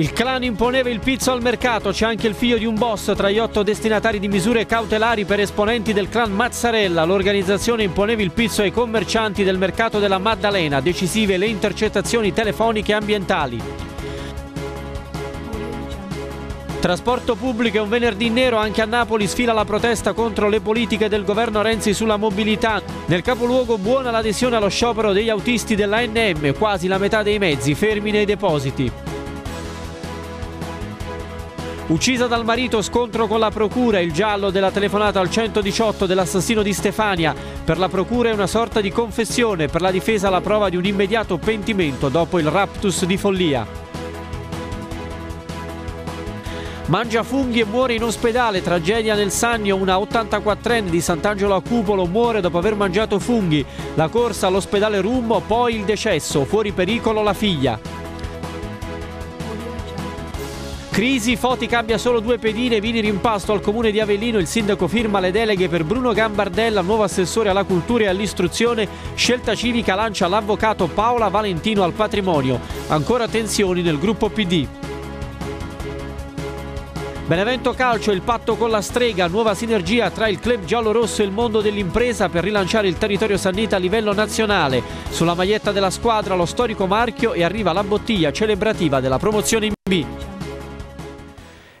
Il clan imponeva il pizzo al mercato, c'è anche il figlio di un boss tra gli otto destinatari di misure cautelari per esponenti del clan Mazzarella. L'organizzazione imponeva il pizzo ai commercianti del mercato della Maddalena, decisive le intercettazioni telefoniche e ambientali. Trasporto pubblico e un venerdì nero, anche a Napoli sfila la protesta contro le politiche del governo Renzi sulla mobilità. Nel capoluogo buona l'adesione allo sciopero degli autisti dell'ANM, quasi la metà dei mezzi fermi nei depositi. Uccisa dal marito, scontro con la procura, il giallo della telefonata al 118 dell'assassino di Stefania. Per la procura è una sorta di confessione, per la difesa la prova di un immediato pentimento dopo il raptus di follia. Mangia funghi e muore in ospedale, tragedia nel Sannio, una 84enne di Sant'Angelo a Cupolo muore dopo aver mangiato funghi, la corsa all'ospedale Rummo, poi il decesso, fuori pericolo la figlia. Crisi, Foti cambia solo due pedine, vini rimpasto al comune di Avellino, il sindaco firma le deleghe per Bruno Gambardella, nuovo assessore alla cultura e all'istruzione, scelta civica lancia l'avvocato Paola Valentino al patrimonio, ancora tensioni nel gruppo PD. Benevento Calcio, il patto con la strega, nuova sinergia tra il club giallo-rosso e il mondo dell'impresa per rilanciare il territorio sannita a livello nazionale. Sulla maglietta della squadra lo storico marchio e arriva la bottiglia celebrativa della promozione in B.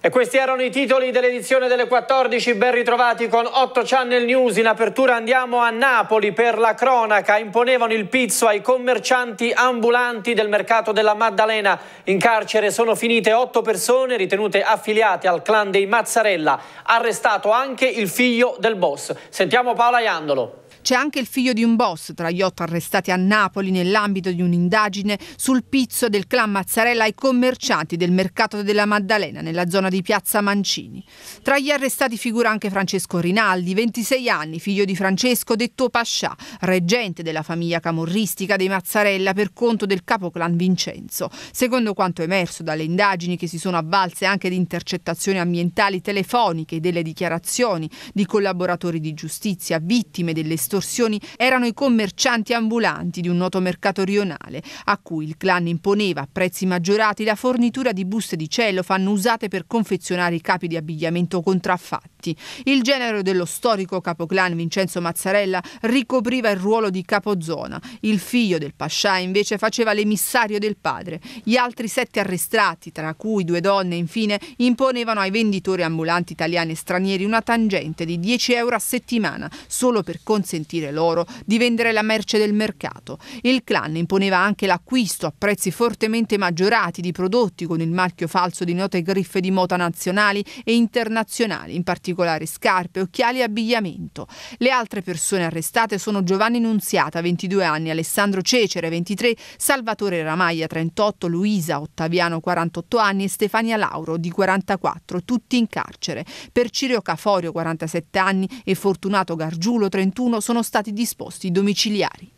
E questi erano i titoli dell'edizione delle 14, ben ritrovati con 8 Channel News. In apertura andiamo a Napoli per la cronaca. Imponevano il pizzo ai commercianti ambulanti del mercato della Maddalena. In carcere sono finite 8 persone ritenute affiliate al clan dei Mazzarella. Arrestato anche il figlio del boss. Sentiamo Paola Iandolo. C'è anche il figlio di un boss tra gli otto arrestati a Napoli nell'ambito di un'indagine sul pizzo del clan Mazzarella ai commercianti del mercato della Maddalena nella zona di Piazza Mancini. Tra gli arrestati figura anche Francesco Rinaldi, 26 anni, figlio di Francesco detto Pascià, reggente della famiglia camorristica dei Mazzarella per conto del capoclan Vincenzo. Secondo quanto emerso dalle indagini che si sono avvalse anche di intercettazioni ambientali telefoniche e delle dichiarazioni di collaboratori di giustizia, vittime delle estorsioni erano i commercianti ambulanti di un noto mercato rionale, a cui il clan imponeva a prezzi maggiorati la fornitura di buste di cellofan usate per confezionare i capi di abbigliamento contraffatti. Il genero dello storico capoclan Vincenzo Mazzarella ricopriva il ruolo di capozona. Il figlio del pascià invece faceva l'emissario del padre. Gli altri sette arrestati, tra cui due donne, infine, imponevano ai venditori ambulanti italiani e stranieri una tangente di 10 euro a settimana, solo per consentire consentire loro di vendere la merce del mercato. Il clan imponeva anche l'acquisto a prezzi fortemente maggiorati di prodotti con il marchio falso di note griffe di mota nazionali e internazionali, in particolare scarpe, occhiali e abbigliamento. Le altre persone arrestate sono Giovanni Nunziata, 22 anni, Alessandro Cecere, 23, Salvatore Ramaglia, 38, Luisa Ottaviano, 48 anni e Stefania Lauro, di 44, tutti in carcere. Per Cirio Caforio, 47 anni, e Fortunato Gargiulo, 31, sono sono stati disposti i domiciliari.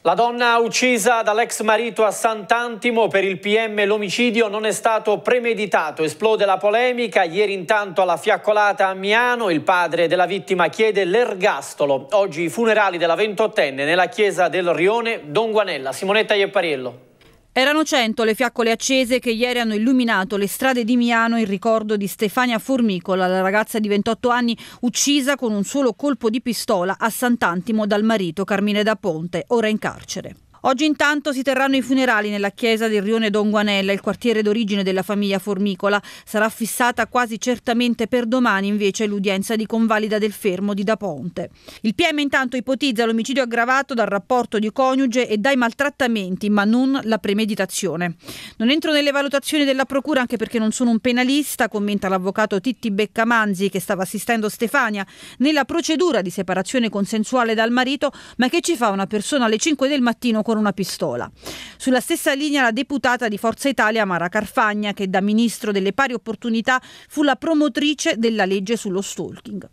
La donna uccisa dall'ex marito a Sant'Antimo per il PM l'omicidio non è stato premeditato. Esplode la polemica. Ieri intanto alla fiaccolata a Miano il padre della vittima chiede l'ergastolo. Oggi i funerali della ventottenne nella chiesa del Rione Don Guanella. Simonetta Iepariello. Erano cento le fiaccole accese che ieri hanno illuminato le strade di Milano in ricordo di Stefania Formicola, la ragazza di 28 anni uccisa con un solo colpo di pistola a Sant'Antimo dal marito Carmine da Ponte, ora in carcere. Oggi intanto si terranno i funerali nella chiesa del Rione Don Guanella, il quartiere d'origine della famiglia Formicola. Sarà fissata quasi certamente per domani invece l'udienza di convalida del fermo di Da Ponte. Il PM intanto ipotizza l'omicidio aggravato dal rapporto di coniuge e dai maltrattamenti, ma non la premeditazione. Non entro nelle valutazioni della procura anche perché non sono un penalista, commenta l'avvocato Titti Beccamanzi che stava assistendo Stefania nella procedura di separazione consensuale dal marito, ma che ci fa una persona alle 5 del mattino con con una pistola. Sulla stessa linea la deputata di Forza Italia Mara Carfagna, che da ministro delle pari opportunità fu la promotrice della legge sullo stalking.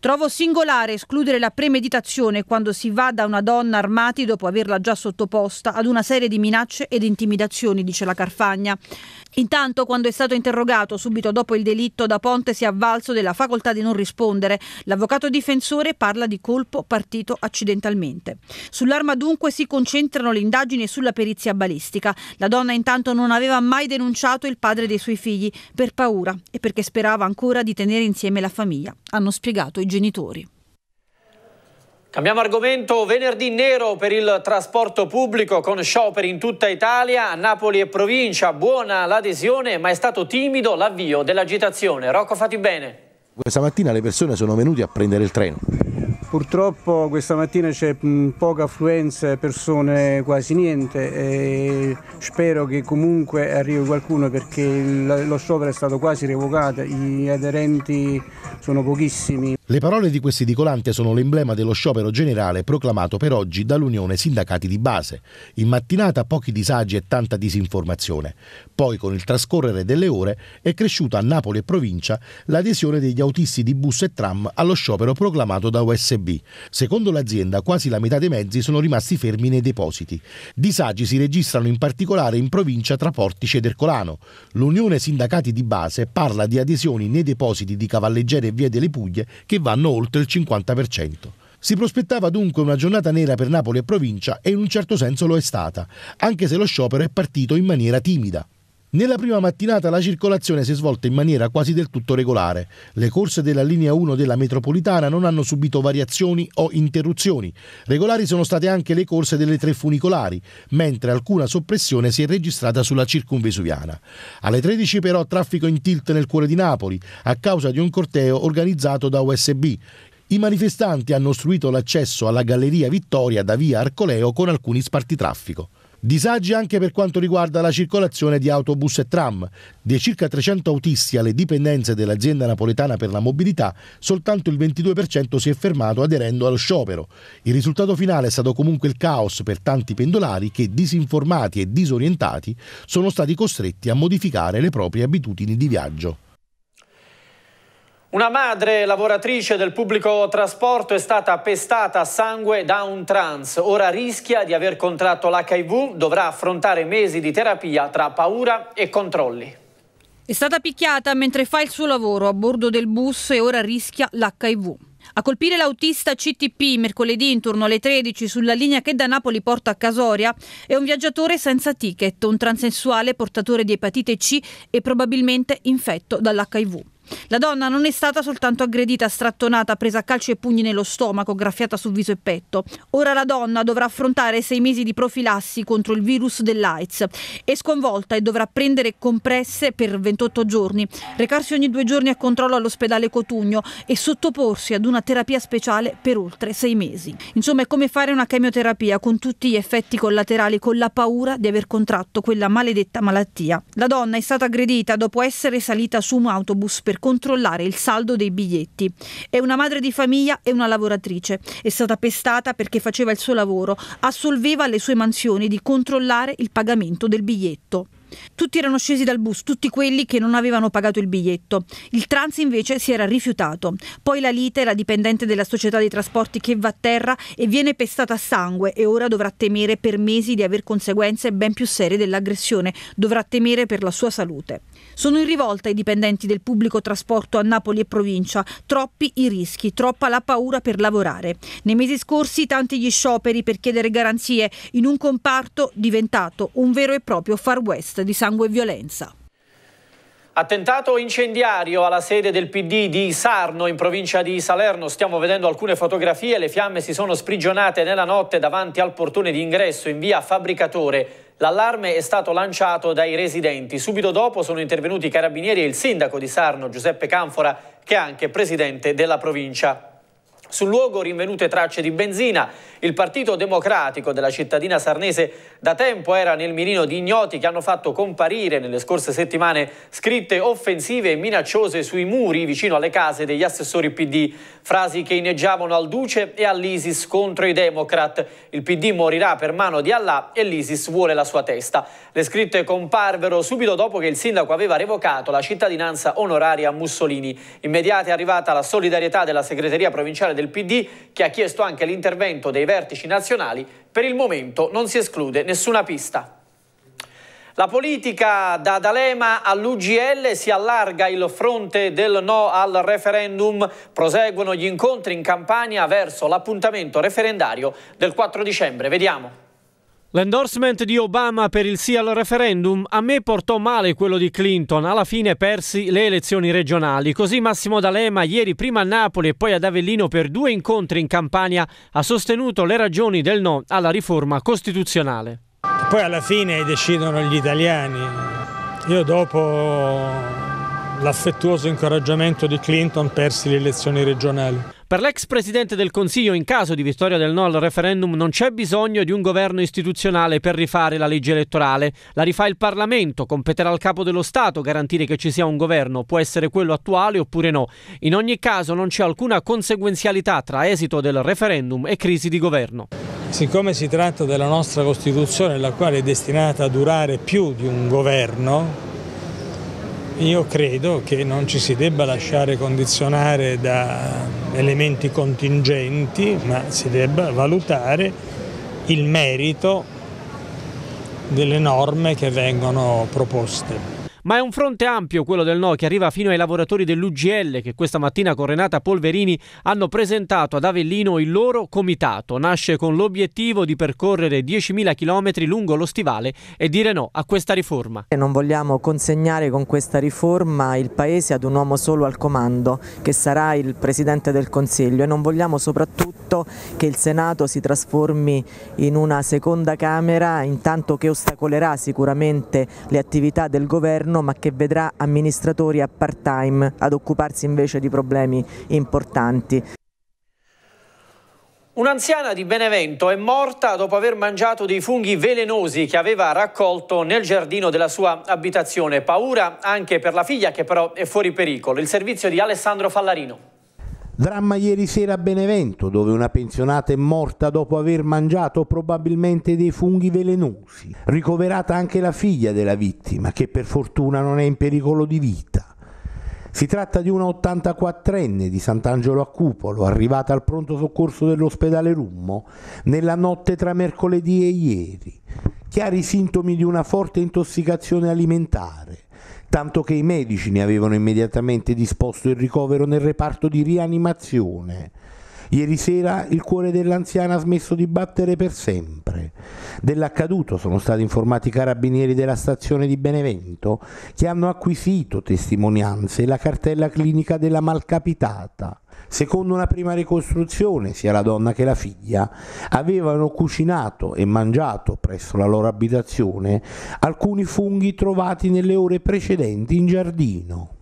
Trovo singolare escludere la premeditazione quando si va da una donna armati dopo averla già sottoposta ad una serie di minacce ed intimidazioni, dice la Carfagna. Intanto, quando è stato interrogato subito dopo il delitto, Da Ponte si è avvalso della facoltà di non rispondere. L'avvocato difensore parla di colpo partito accidentalmente. Sull'arma dunque si concentrano le indagini sulla perizia balistica. La donna intanto non aveva mai denunciato il padre dei suoi figli per paura e perché sperava ancora di tenere insieme la famiglia, hanno spiegato i genitori. Cambiamo argomento, venerdì nero per il trasporto pubblico con scioperi in tutta Italia, Napoli e provincia, buona l'adesione ma è stato timido l'avvio dell'agitazione. Rocco fatti bene. Questa mattina le persone sono venute a prendere il treno. Purtroppo questa mattina c'è poca affluenza, persone quasi niente e spero che comunque arrivi qualcuno perché lo sciopero è stato quasi revocato, gli aderenti sono pochissimi. Le parole di questi dicolanti sono l'emblema dello sciopero generale proclamato per oggi dall'Unione Sindacati di Base. In mattinata pochi disagi e tanta disinformazione. Poi, con il trascorrere delle ore, è cresciuta a Napoli e provincia l'adesione degli autisti di bus e tram allo sciopero proclamato da USB. Secondo l'azienda, quasi la metà dei mezzi sono rimasti fermi nei depositi. Disagi si registrano in particolare in provincia tra Portice ed Ercolano. L'Unione Sindacati di Base parla di adesioni nei depositi di Cavalleggere e Via delle Puglie che che vanno oltre il 50%. Si prospettava dunque una giornata nera per Napoli e provincia e in un certo senso lo è stata, anche se lo sciopero è partito in maniera timida. Nella prima mattinata la circolazione si è svolta in maniera quasi del tutto regolare. Le corse della linea 1 della metropolitana non hanno subito variazioni o interruzioni. Regolari sono state anche le corse delle tre funicolari, mentre alcuna soppressione si è registrata sulla circunvesuviana. Alle 13 però traffico in tilt nel cuore di Napoli a causa di un corteo organizzato da USB. I manifestanti hanno ostruito l'accesso alla Galleria Vittoria da via Arcoleo con alcuni spartitraffico. Disagi anche per quanto riguarda la circolazione di autobus e tram. Dei circa 300 autisti alle dipendenze dell'azienda napoletana per la mobilità, soltanto il 22% si è fermato aderendo allo sciopero. Il risultato finale è stato comunque il caos per tanti pendolari che, disinformati e disorientati, sono stati costretti a modificare le proprie abitudini di viaggio. Una madre lavoratrice del pubblico trasporto è stata pestata a sangue da un trans. Ora rischia di aver contratto l'HIV, dovrà affrontare mesi di terapia tra paura e controlli. È stata picchiata mentre fa il suo lavoro a bordo del bus e ora rischia l'HIV. A colpire l'autista CTP mercoledì intorno alle 13 sulla linea che da Napoli porta a Casoria è un viaggiatore senza ticket, un transessuale portatore di epatite C e probabilmente infetto dall'HIV. La donna non è stata soltanto aggredita, strattonata, presa a calci e pugni nello stomaco, graffiata sul viso e petto. Ora la donna dovrà affrontare sei mesi di profilassi contro il virus dell'AIDS. È sconvolta e dovrà prendere compresse per 28 giorni, recarsi ogni due giorni a controllo all'ospedale Cotugno e sottoporsi ad una terapia speciale per oltre sei mesi. Insomma, è come fare una chemioterapia con tutti gli effetti collaterali, con la paura di aver contratto quella maledetta malattia. La donna è stata aggredita dopo essere salita su un autobus per controllare il saldo dei biglietti. È una madre di famiglia e una lavoratrice. È stata pestata perché faceva il suo lavoro, assolveva le sue mansioni di controllare il pagamento del biglietto. Tutti erano scesi dal bus, tutti quelli che non avevano pagato il biglietto. Il trans invece si era rifiutato. Poi la Lite, la dipendente della società dei trasporti che va a terra e viene pestata a sangue e ora dovrà temere per mesi di aver conseguenze ben più serie dell'aggressione, dovrà temere per la sua salute. Sono in rivolta i dipendenti del pubblico trasporto a Napoli e provincia, troppi i rischi, troppa la paura per lavorare. Nei mesi scorsi tanti gli scioperi per chiedere garanzie in un comparto diventato un vero e proprio far west podcast di Sangue e Violenza. Attentato incendiario alla sede del PD di Sarno in provincia di Salerno. Stiamo vedendo alcune fotografie. Le fiamme si sono sprigionate nella notte davanti al portone d'ingresso in via Fabbricatore. L'allarme è stato lanciato dai residenti. Subito dopo sono intervenuti i carabinieri e il sindaco di Sarno, Giuseppe Canfora, che è anche presidente della provincia. Sul luogo rinvenute tracce di benzina, il Partito Democratico della cittadina sarnese da tempo era nel mirino di ignoti che hanno fatto comparire nelle scorse settimane scritte offensive e minacciose sui muri vicino alle case degli assessori PD, frasi che inneggiavano al Duce e all'ISIS contro i Democrat. Il PD morirà per mano di Allah e l'ISIS vuole la sua testa. Le scritte comparvero subito dopo che il sindaco aveva revocato la cittadinanza onoraria a Mussolini. Immediata è arrivata la solidarietà della segreteria provinciale del PD che ha chiesto anche l'intervento dei vertici nazionali, per il momento non si esclude nessuna pista. La politica da D'Alema all'UGL si allarga il fronte del no al referendum. Proseguono gli incontri in campagna verso l'appuntamento referendario del 4 dicembre. Vediamo. L'endorsement di Obama per il sì al referendum a me portò male quello di Clinton, alla fine persi le elezioni regionali. Così Massimo D'Alema ieri prima a Napoli e poi ad Avellino per due incontri in campagna, ha sostenuto le ragioni del no alla riforma costituzionale. Poi alla fine decidono gli italiani. Io dopo l'affettuoso incoraggiamento di Clinton persi le elezioni regionali. Per l'ex presidente del Consiglio, in caso di vittoria del no al referendum, non c'è bisogno di un governo istituzionale per rifare la legge elettorale. La rifà il Parlamento, competerà al capo dello Stato garantire che ci sia un governo, può essere quello attuale oppure no. In ogni caso non c'è alcuna conseguenzialità tra esito del referendum e crisi di governo. Siccome si tratta della nostra Costituzione, la quale è destinata a durare più di un governo, io credo che non ci si debba lasciare condizionare da elementi contingenti, ma si debba valutare il merito delle norme che vengono proposte. Ma è un fronte ampio quello del no che arriva fino ai lavoratori dell'UGL che questa mattina con Renata Polverini hanno presentato ad Avellino il loro comitato. Nasce con l'obiettivo di percorrere 10.000 km lungo lo stivale e dire no a questa riforma. Non vogliamo consegnare con questa riforma il Paese ad un uomo solo al comando che sarà il Presidente del Consiglio e non vogliamo soprattutto che il Senato si trasformi in una seconda Camera intanto che ostacolerà sicuramente le attività del Governo governo ma che vedrà amministratori a part time ad occuparsi invece di problemi importanti. Un'anziana di Benevento è morta dopo aver mangiato dei funghi velenosi che aveva raccolto nel giardino della sua abitazione. Paura anche per la figlia che però è fuori pericolo. Il servizio di Alessandro Fallarino. Dramma ieri sera a Benevento, dove una pensionata è morta dopo aver mangiato probabilmente dei funghi velenosi. Ricoverata anche la figlia della vittima, che per fortuna non è in pericolo di vita. Si tratta di una 84enne di Sant'Angelo a Cupolo, arrivata al pronto soccorso dell'ospedale Rummo nella notte tra mercoledì e ieri. Chiari sintomi di una forte intossicazione alimentare tanto che i medici ne avevano immediatamente disposto il ricovero nel reparto di rianimazione. Ieri sera il cuore dell'anziana ha smesso di battere per sempre. Dell'accaduto sono stati informati i carabinieri della stazione di Benevento che hanno acquisito testimonianze e la cartella clinica della malcapitata. Secondo una prima ricostruzione, sia la donna che la figlia avevano cucinato e mangiato presso la loro abitazione alcuni funghi trovati nelle ore precedenti in giardino.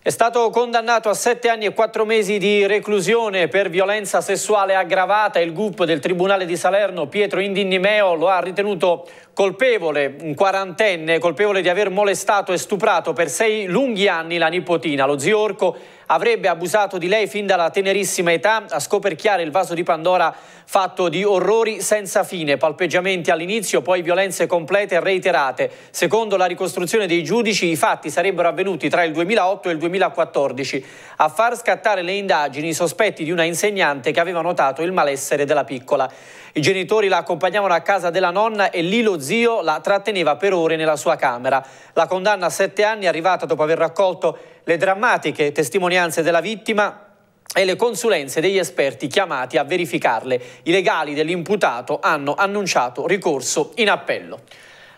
È stato condannato a sette anni e quattro mesi di reclusione per violenza sessuale aggravata. Il GUP del Tribunale di Salerno, Pietro Indinnimeo, lo ha ritenuto colpevole, un quarantenne, colpevole di aver molestato e stuprato per sei lunghi anni la nipotina. Lo zio Orco avrebbe abusato di lei fin dalla tenerissima età a scoperchiare il vaso di Pandora fatto di orrori senza fine, palpeggiamenti all'inizio, poi violenze complete e reiterate. Secondo la ricostruzione dei giudici i fatti sarebbero avvenuti tra il 2008 e il 2014. A far scattare le indagini i sospetti di una insegnante che aveva notato il malessere della piccola. I genitori la accompagnavano a casa della nonna e lì lo zio la tratteneva per ore nella sua camera. La condanna a sette anni è arrivata dopo aver raccolto le drammatiche testimonianze della vittima e le consulenze degli esperti chiamati a verificarle. I legali dell'imputato hanno annunciato ricorso in appello.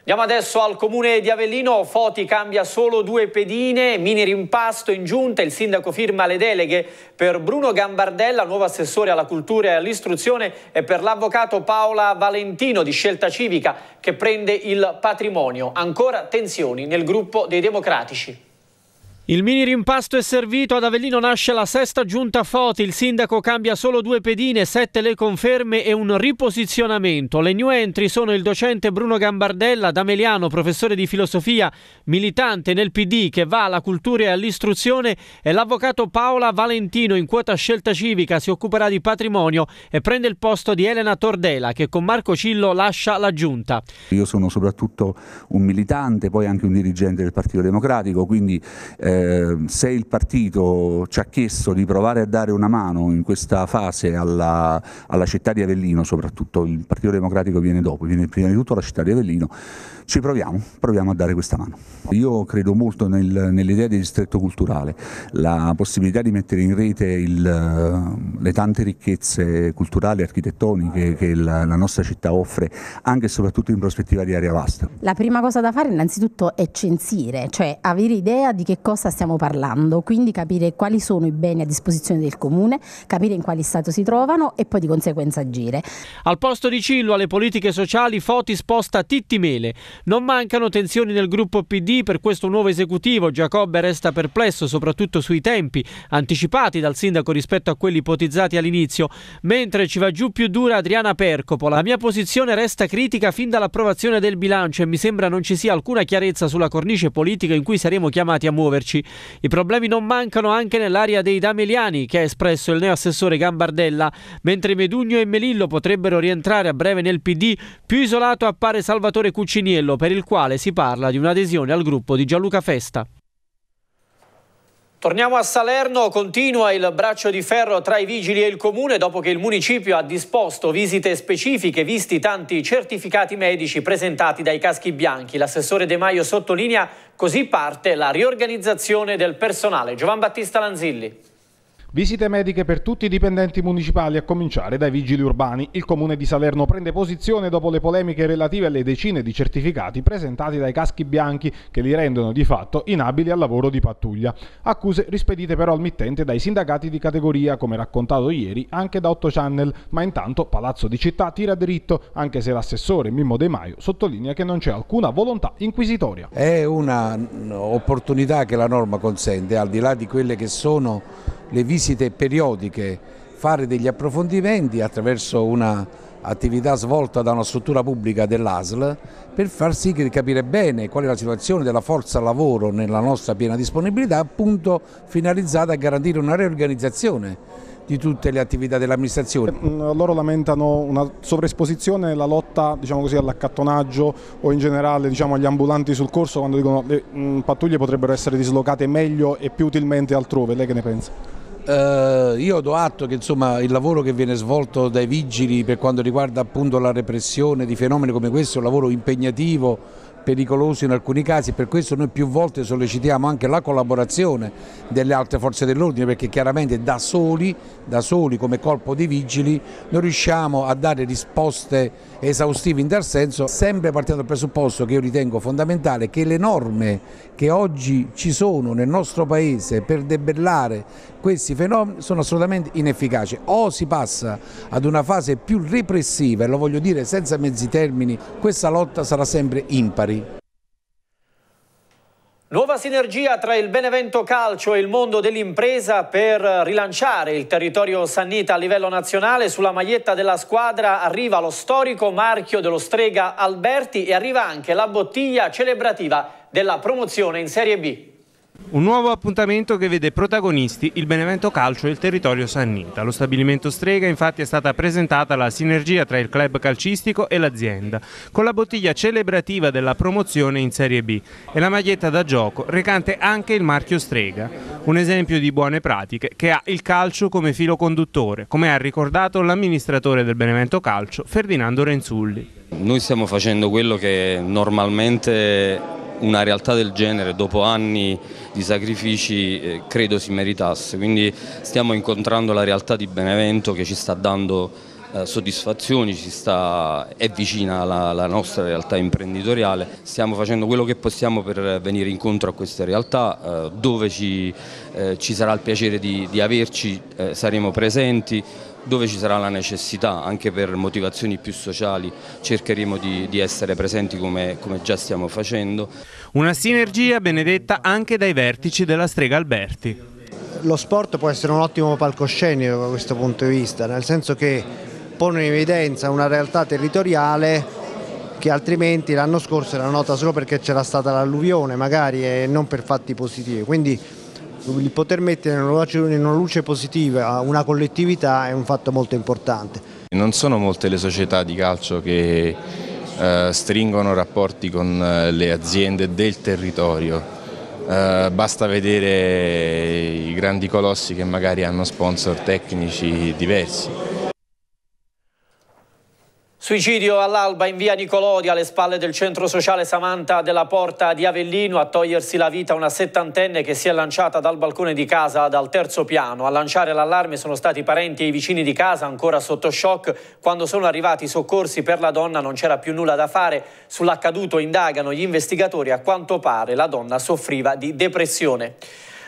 Andiamo adesso al comune di Avellino, Foti cambia solo due pedine, mini rimpasto in giunta, il sindaco firma le deleghe per Bruno Gambardella, nuovo assessore alla cultura e all'istruzione e per l'avvocato Paola Valentino di Scelta Civica che prende il patrimonio. Ancora tensioni nel gruppo dei democratici. Il mini rimpasto è servito, ad Avellino nasce la sesta giunta Foti, il sindaco cambia solo due pedine, sette le conferme e un riposizionamento. Le new entry sono il docente Bruno Gambardella, D'Ameliano, professore di filosofia, militante nel PD che va alla cultura e all'istruzione e l'avvocato Paola Valentino in quota scelta civica si occuperà di patrimonio e prende il posto di Elena Tordela che con Marco Cillo lascia la giunta. Io sono soprattutto un militante, poi anche un dirigente del Partito Democratico, quindi... Eh, Ehm, se il partito ci ha chiesto di provare a dare una mano in questa fase alla, alla, città di Avellino, soprattutto il Partito Democratico viene dopo, viene prima di tutto alla città di Avellino, ci proviamo, proviamo a dare questa mano. Io credo molto nel, nell'idea di distretto culturale, la possibilità di mettere in rete il, le tante ricchezze culturali e architettoniche che la, la nostra città offre, anche e soprattutto in prospettiva di area vasta. La prima cosa da fare innanzitutto è censire, cioè avere idea di che cosa cassa stiamo parlando, quindi capire quali sono i beni a disposizione del comune, capire in quali stato si trovano e poi di conseguenza agire. Al posto di Cillo alle politiche sociali Foti sposta Titti Mele. Non mancano tensioni nel gruppo PD per questo nuovo esecutivo. Giacobbe resta perplesso soprattutto sui tempi anticipati dal sindaco rispetto a quelli ipotizzati all'inizio, mentre ci va giù più dura Adriana Percopo. La mia posizione resta critica fin dall'approvazione del bilancio e mi sembra non ci sia alcuna chiarezza sulla cornice politica in cui saremo chiamati a muoverci. Ricci. I problemi non mancano anche nell'area dei Dameliani, che ha espresso il neoassessore Gambardella, mentre Medugno e Melillo potrebbero rientrare a breve nel PD, più isolato appare Salvatore Cucciniello, per il quale si parla di un'adesione al gruppo di Gianluca Festa. Torniamo a Salerno, continua il braccio di ferro tra i vigili e il comune dopo che il municipio ha disposto visite specifiche visti tanti certificati medici presentati dai caschi bianchi. L'assessore De Maio sottolinea così parte la riorganizzazione del personale. Giovan Battista Lanzilli. Visite mediche per tutti i dipendenti municipali, a cominciare dai vigili urbani. Il comune di Salerno prende posizione dopo le polemiche relative alle decine di certificati presentati dai caschi bianchi che li rendono di fatto inabili al lavoro di pattuglia. Accuse rispedite però al mittente dai sindacati di categoria, come raccontato ieri anche da Otto Channel, ma intanto Palazzo di Città tira dritto, anche se l'assessore Mimmo De Maio sottolinea che non c'è alcuna volontà inquisitoria. È un'opportunità che la norma consente, al di là di quelle che sono le visite periodiche, fare degli approfondimenti attraverso un'attività svolta da una struttura pubblica dell'ASL per far sì che capire bene qual è la situazione della forza lavoro nella nostra piena disponibilità, appunto finalizzata a garantire una riorganizzazione di tutte le attività dell'amministrazione. Eh, mm, loro lamentano una sovraesposizione nella lotta diciamo così, all'accattonaggio o in generale diciamo, agli ambulanti sul corso quando dicono che le mm, pattuglie potrebbero essere dislocate meglio e più utilmente altrove, lei che ne pensa? Uh, io do atto che insomma, il lavoro che viene svolto dai vigili per quanto riguarda appunto, la repressione di fenomeni come questo è un lavoro impegnativo pericoloso in alcuni casi, per questo noi più volte sollecitiamo anche la collaborazione delle altre forze dell'ordine perché chiaramente da soli, da soli come corpo dei vigili non riusciamo a dare risposte esaustivi in tal senso, sempre partendo dal presupposto che io ritengo fondamentale che le norme che oggi ci sono nel nostro Paese per debellare questi fenomeni sono assolutamente inefficaci. O si passa ad una fase più repressiva, e lo voglio dire senza mezzi termini, questa lotta sarà sempre impari. Nuova sinergia tra il Benevento Calcio e il mondo dell'impresa per rilanciare il territorio Sannita a livello nazionale. Sulla maglietta della squadra arriva lo storico marchio dello strega Alberti e arriva anche la bottiglia celebrativa della promozione in Serie B. Un nuovo appuntamento che vede protagonisti il Benevento Calcio e il territorio Sannita. Lo stabilimento Strega infatti è stata presentata la sinergia tra il club calcistico e l'azienda, con la bottiglia celebrativa della promozione in Serie B e la maglietta da gioco recante anche il marchio Strega, un esempio di buone pratiche che ha il calcio come filo conduttore, come ha ricordato l'amministratore del Benevento Calcio Ferdinando Renzulli. Noi stiamo facendo quello che normalmente una realtà del genere dopo anni di sacrifici eh, credo si meritasse, quindi stiamo incontrando la realtà di Benevento che ci sta dando eh, soddisfazioni, sta, è vicina alla, alla, nostra realtà imprenditoriale, stiamo facendo quello che possiamo per venire incontro a queste realtà, eh, dove ci, eh, ci, sarà il piacere di, di averci eh, saremo presenti, dove ci sarà la necessità, anche per motivazioni più sociali, cercheremo di, di essere presenti come, come già stiamo facendo. Una sinergia benedetta anche dai vertici della Strega Alberti lo sport può essere un ottimo palcoscenico da questo punto di vista, nel senso che pone in evidenza una realtà territoriale che altrimenti l'anno scorso era nota solo perché c'era stata l'alluvione magari e non per fatti positivi. Quindi il poter mettere in una luce positiva una collettività è un fatto molto importante. Non sono molte le società di calcio che eh, stringono rapporti con eh, le aziende del territorio, eh, basta vedere i grandi colossi che magari hanno sponsor tecnici diversi. Suicidio all'alba in via Nicolodi alle spalle del centro sociale Samanta della Porta di Avellino a togliersi la vita una settantenne che si è lanciata dal balcone di casa dal terzo piano. A lanciare l'allarme sono stati i parenti e i vicini di casa ancora sotto shock. Quando sono arrivati i soccorsi per la donna non c'era più nulla da fare. Sull'accaduto indagano gli investigatori. A quanto pare la donna soffriva di depressione.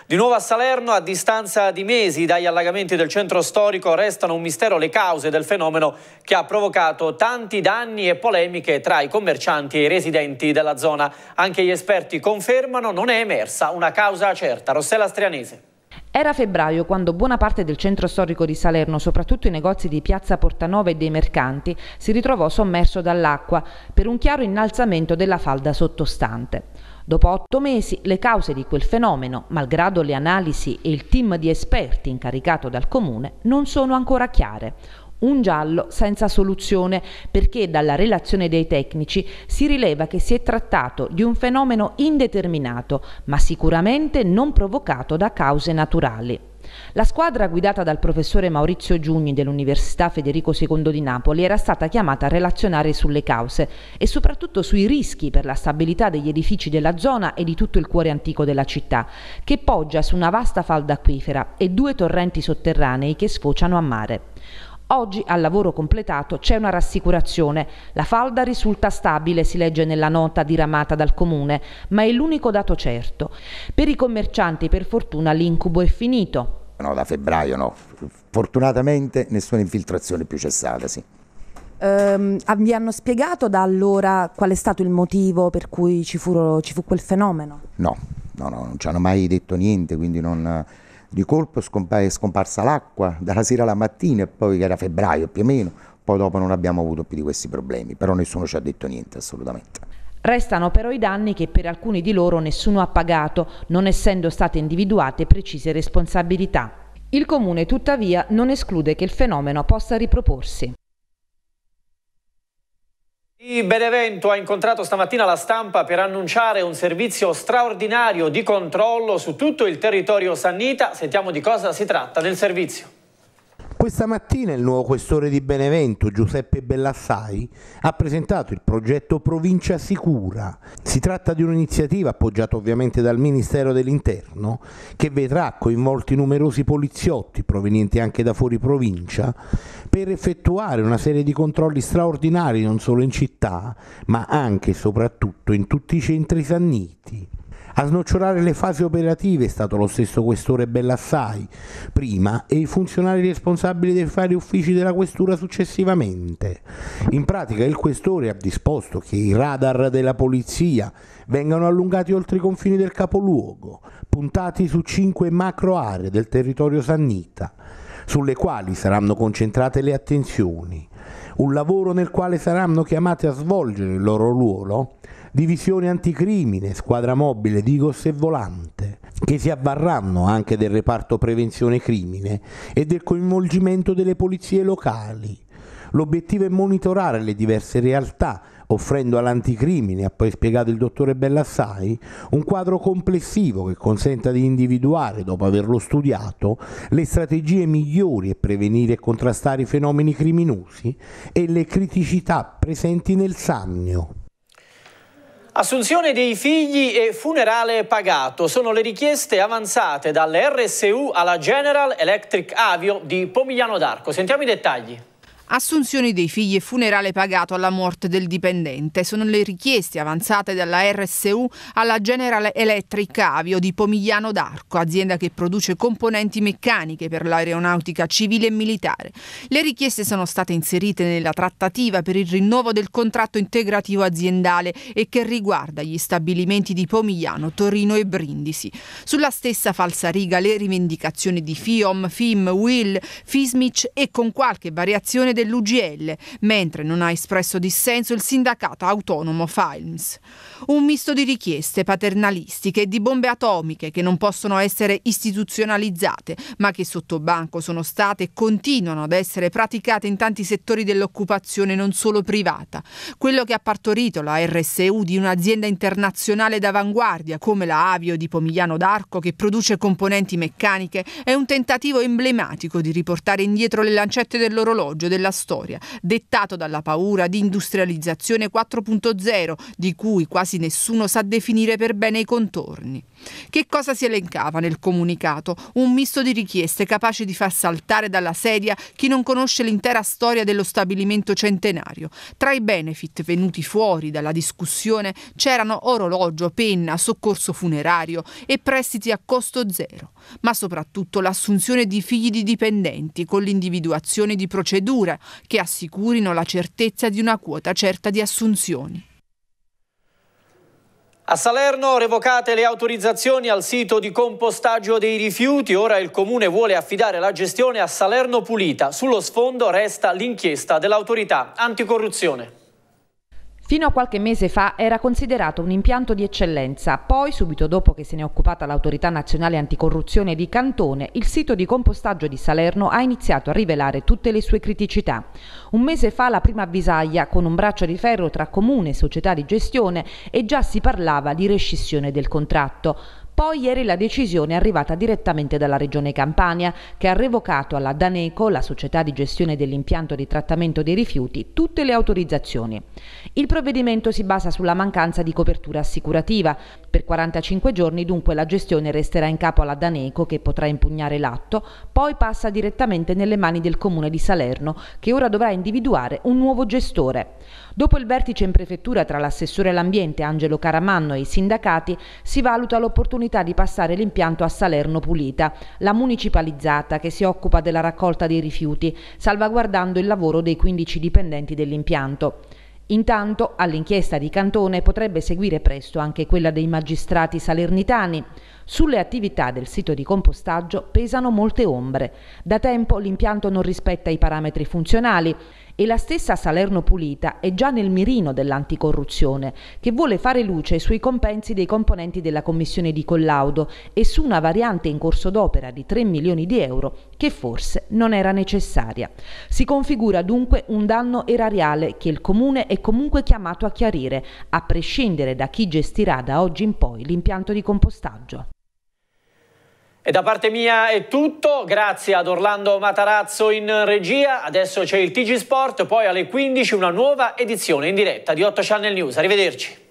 Di nuovo a Salerno, a distanza di mesi dagli allagamenti del centro storico, restano un mistero le cause del fenomeno che ha provocato tanti danni e polemiche tra i commercianti e i residenti della zona. Anche gli esperti confermano non è emersa una causa certa. Rossella Strianese. Era febbraio quando buona parte del centro storico di Salerno, soprattutto i negozi di Piazza Portanova e dei mercanti, si ritrovò sommerso dall'acqua per un chiaro innalzamento della falda sottostante. Dopo otto mesi le cause di quel fenomeno, malgrado le analisi e il team di esperti incaricato dal comune, non sono ancora chiare un giallo senza soluzione perché dalla relazione dei tecnici si rileva che si è trattato di un fenomeno indeterminato ma sicuramente non provocato da cause naturali. La squadra guidata dal professore Maurizio Giugni dell'Università Federico II di Napoli era stata chiamata a relazionare sulle cause e soprattutto sui rischi per la stabilità degli edifici della zona e di tutto il cuore antico della città, che poggia su una vasta falda acquifera e due torrenti sotterranei che sfociano a mare. Oggi al lavoro completato c'è una rassicurazione. La falda risulta stabile, si legge nella nota diramata dal comune, ma è l'unico dato certo. Per i commercianti, per fortuna, l'incubo è finito. No, da febbraio no. Fortunatamente nessuna infiltrazione più cessata, sì. Um, vi hanno spiegato da allora qual è stato il motivo per cui ci, furo, ci fu quel fenomeno? No, no, no, non ci hanno mai detto niente, quindi non di colpo è scomparsa l'acqua dalla sera alla mattina e poi era febbraio più o meno, poi dopo non abbiamo avuto più di questi problemi, però nessuno ci ha detto niente assolutamente. Restano però i danni che per alcuni di loro nessuno ha pagato, non essendo state individuate precise responsabilità. Il Comune tuttavia non esclude che il fenomeno possa riproporsi. Il Benevento ha incontrato stamattina la stampa per annunciare un servizio straordinario di controllo su tutto il territorio sannita. Sentiamo di cosa si tratta del servizio. Questa mattina il nuovo questore di Benevento, Giuseppe Bellassai, ha presentato il progetto Provincia Sicura. Si tratta di un'iniziativa appoggiata ovviamente dal Ministero dell'Interno che vedrà coinvolti numerosi poliziotti provenienti anche da fuori provincia per effettuare una serie di controlli straordinari non solo in città ma anche e soprattutto in tutti i centri sanniti. A snocciolare le fasi operative è stato lo stesso questore Bellassai, prima, e i funzionari responsabili dei vari uffici della questura successivamente. In pratica il questore ha disposto che i radar della polizia vengano allungati oltre i confini del capoluogo, puntati su cinque macro aree del territorio sannita, sulle quali saranno concentrate le attenzioni un lavoro nel quale saranno chiamate a svolgere il loro ruolo divisione anticrimine, squadra mobile, Digos e Volante, che si avvarranno anche del reparto prevenzione crimine e del coinvolgimento delle polizie locali. L'obiettivo è monitorare le diverse realtà, offrendo all'anticrimine, ha poi spiegato il dottore Bellassai, un quadro complessivo che consenta di individuare, dopo averlo studiato, le strategie migliori e prevenire e contrastare i fenomeni criminosi e le criticità presenti nel Sannio. Assunzione dei figli e funerale pagato sono le richieste avanzate dalle RSU alla General Electric Avio di Pomigliano d'Arco. Sentiamo i dettagli. Assunzioni dei figli e funerale pagato alla morte del dipendente sono le richieste avanzate dalla RSU alla General Electric Avio di Pomigliano d'Arco, azienda che produce componenti meccaniche per l'aeronautica civile e militare. Le richieste sono state inserite nella trattativa per il rinnovo del contratto integrativo aziendale e che riguarda gli stabilimenti di Pomigliano, Torino e Brindisi. Sulla stessa falsa riga le rivendicazioni di FIOM, FIM, WIL, FISMIC e con qualche variazione dell'UGL, mentre non ha espresso dissenso il sindacato autonomo Films. Un misto di richieste paternalistiche e di bombe atomiche che non possono essere istituzionalizzate, ma che sotto banco sono state e continuano ad essere praticate in tanti settori dell'occupazione non solo privata. Quello che ha partorito la RSU di un'azienda internazionale d'avanguardia come la Avio di Pomigliano d'Arco che produce componenti meccaniche è un tentativo emblematico di riportare indietro le lancette dell'orologio della della storia, dettato dalla paura di industrializzazione 4.0, di cui quasi nessuno sa definire per bene i contorni. Che cosa si elencava nel comunicato? Un misto di richieste capace di far saltare dalla sedia chi non conosce l'intera storia dello stabilimento centenario. Tra i benefit venuti fuori dalla discussione c'erano orologio, penna, soccorso funerario e prestiti a costo zero, ma soprattutto l'assunzione di figli di dipendenti con l'individuazione di procedure che assicurino la certezza di una quota certa di assunzioni. A Salerno revocate le autorizzazioni al sito di compostaggio dei rifiuti, ora il comune vuole affidare la gestione a Salerno Pulita. Sullo sfondo resta l'inchiesta dell'autorità anticorruzione. Fino a qualche mese fa era considerato un impianto di eccellenza, poi subito dopo che se ne è occupata l'autorità nazionale anticorruzione di Cantone, il sito di compostaggio di Salerno ha iniziato a rivelare tutte le sue criticità. Un mese fa la prima visaglia con un braccio di ferro tra comune e società di gestione e già si parlava di rescissione del contratto. Poi ieri la decisione è arrivata direttamente dalla Regione Campania, che ha revocato alla Daneco, la società di gestione dell'impianto di trattamento dei rifiuti, tutte le autorizzazioni. Il provvedimento si basa sulla mancanza di copertura assicurativa. Per 45 giorni dunque la gestione resterà in capo alla Daneco che potrà impugnare l'atto, poi passa direttamente nelle mani del Comune di Salerno che ora dovrà individuare un nuovo gestore. Dopo il vertice in prefettura tra l'assessore all'ambiente Angelo Caramanno e i sindacati si valuta l'opportunità di passare l'impianto a Salerno Pulita, la municipalizzata che si occupa della raccolta dei rifiuti, salvaguardando il lavoro dei 15 dipendenti dell'impianto. Intanto all'inchiesta di Cantone potrebbe seguire presto anche quella dei magistrati salernitani. Sulle attività del sito di compostaggio pesano molte ombre. Da tempo l'impianto non rispetta i parametri funzionali e la stessa Salerno Pulita è già nel mirino dell'anticorruzione, che vuole fare luce sui compensi dei componenti della commissione di collaudo e su una variante in corso d'opera di 3 milioni di euro che forse non era necessaria. Si configura dunque un danno erariale che il Comune è comunque chiamato a chiarire, a prescindere da chi gestirà da oggi in poi l'impianto di compostaggio. E da parte mia è tutto, grazie ad Orlando Matarazzo in regia, adesso c'è il TG Sport, poi alle 15 una nuova edizione in diretta di 8 Channel News, arrivederci.